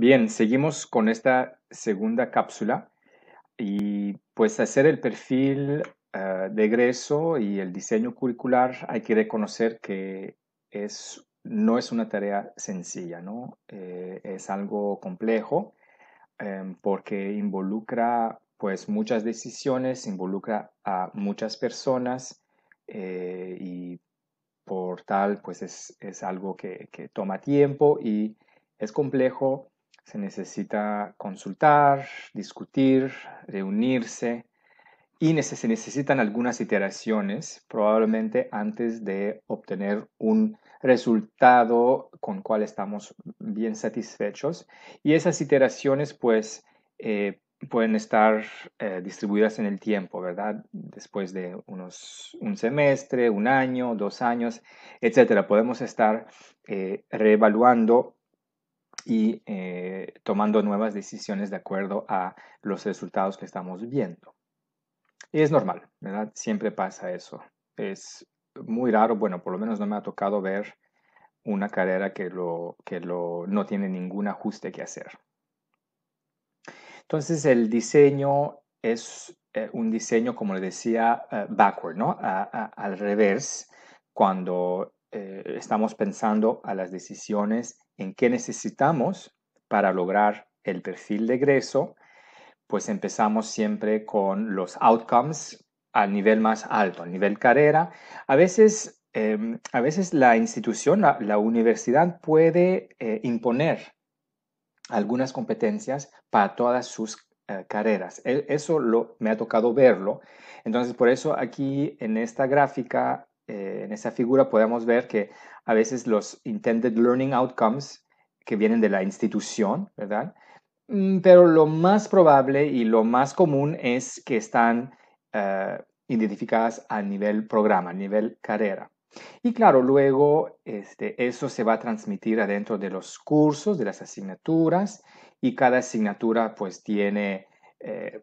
Bien, seguimos con esta segunda cápsula y pues hacer el perfil eh, de egreso y el diseño curricular hay que reconocer que no es una tarea sencilla, ¿no? Eh, es algo complejo em, porque involucra pues muchas decisiones, involucra a muchas personas eh, y por tal pues es, algo que, que toma tiempo y es complejo se necesita consultar, discutir, reunirse y se necesitan algunas iteraciones probablemente antes de obtener un resultado con cual estamos bien satisfechos y esas iteraciones pues eh, pueden estar eh, distribuidas en el tiempo, ¿verdad? Después de unos, un semestre, un año, dos años, etcétera. Podemos estar eh, reevaluando y eh, tomando nuevas decisiones de acuerdo a los resultados que estamos viendo. Y es normal, ¿verdad? Siempre pasa eso. Es muy raro, bueno, por lo menos no me ha tocado ver una carrera que, lo, que lo, no tiene ningún ajuste que hacer. Entonces el diseño es eh, un diseño, como le decía, eh, backward, ¿no? al revés, cuando eh, estamos pensando a las decisiones en qué necesitamos para lograr el perfil de egreso, pues empezamos siempre con los outcomes al nivel más alto, al nivel carrera. A veces, em, a veces la institución, la, universidad puede eh, imponer algunas competencias para todas sus eh, carreras. E, eso lo, me ha tocado verlo. Entonces, por eso aquí en esta gráfica esa figura podemos ver que a veces los intended learning outcomes que vienen de la institución, ¿verdad? Mm, pero lo más probable y lo más común es que están eh, identificadas a nivel programa, a nivel carrera. Y claro, luego este, eso se va a transmitir adentro de los cursos, de las asignaturas, y cada asignatura pues tiene eh,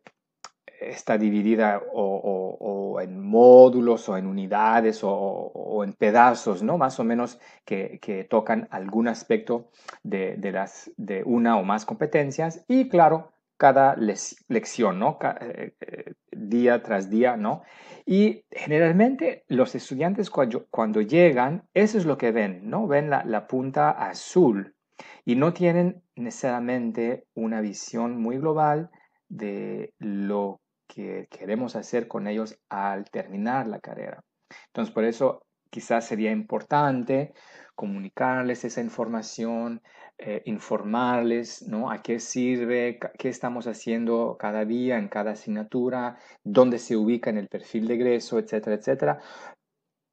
está dividida o, en módulos o en unidades o, en pedazos, ¿no? Más o menos que, tocan algún aspecto de, las, de una o más competencias y claro, cada lección, ¿no? Eh, eh, día tras día, ¿no? Y generalmente los estudiantes cuando, llegan, eso es lo que ven, ¿no? Ven la, la punta azul y no tienen necesariamente una visión muy global de lo que queremos hacer con ellos al terminar la carrera. Entonces, por eso quizás sería importante comunicarles esa información, eh, informarles ¿no? a qué sirve, qué estamos haciendo cada día en cada asignatura, dónde se ubica en el perfil de egreso, etcétera, etcétera.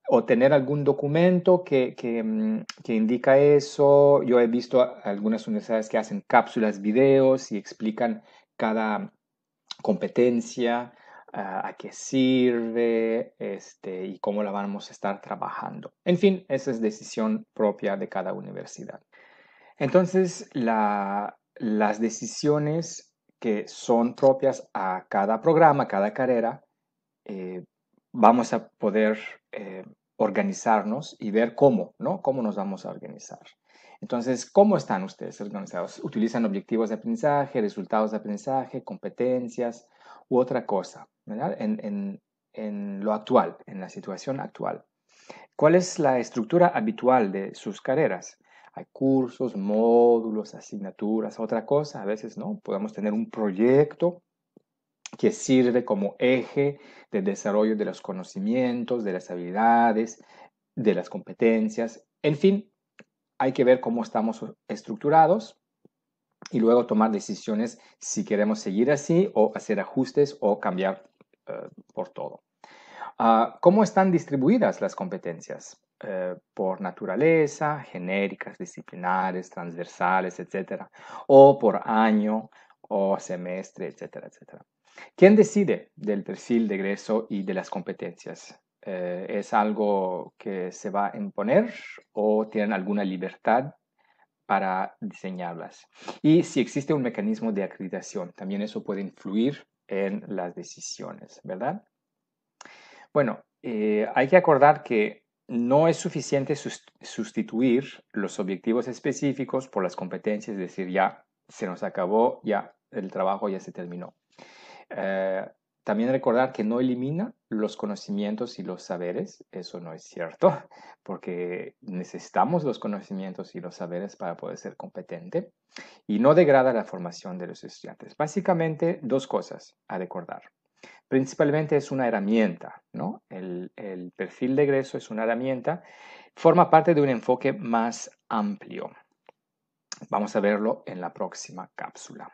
O tener algún documento que, que, mm, que indica eso. Yo he visto algunas universidades que hacen cápsulas, videos y explican cada competencia, a qué sirve este, y cómo la vamos a estar trabajando. En fin, esa es decisión propia de cada universidad. Entonces, las decisiones que son propias a cada programa, cada carrera, eh, vamos a poder eh, organizarnos y ver cómo, ¿no? Cómo nos vamos a organizar. Entonces, ¿cómo están ustedes organizados? ¿Utilizan objetivos de aprendizaje, resultados de aprendizaje, competencias u otra cosa? ¿verdad? En, en lo actual, en la situación actual. ¿Cuál es la estructura habitual de sus carreras? Hay cursos, módulos, asignaturas, otra cosa. A veces no, podemos tener un proyecto que sirve como eje de desarrollo de los conocimientos, de las habilidades, de las competencias, en fin, hay que ver cómo estamos estructurados y luego tomar decisiones si queremos seguir así o hacer ajustes o cambiar eh, por todo. Ah, ¿Cómo están distribuidas las competencias? Eh, por naturaleza, genéricas, disciplinares, transversales, etcétera, o por año o semestre, etcétera, etcétera. ¿Quién decide del perfil de egreso y de las competencias? Eh, es algo que se va a imponer o tienen alguna libertad para diseñarlas. Y si existe un mecanismo de acreditación, también eso puede influir en las decisiones, ¿verdad? Bueno, eh, hay que acordar que no es suficiente sustituir los objetivos específicos por las competencias, es decir, ya se nos acabó, ya el trabajo ya se terminó. Eh, también recordar que no elimina los conocimientos y los saberes, eso no es cierto, porque necesitamos los conocimientos y los saberes para poder ser competente, y no degrada la formación de los estudiantes. Básicamente, dos cosas a recordar. Principalmente es una herramienta, ¿no? El, perfil de egreso es una herramienta, forma parte de un enfoque más amplio. Vamos a verlo en la próxima cápsula.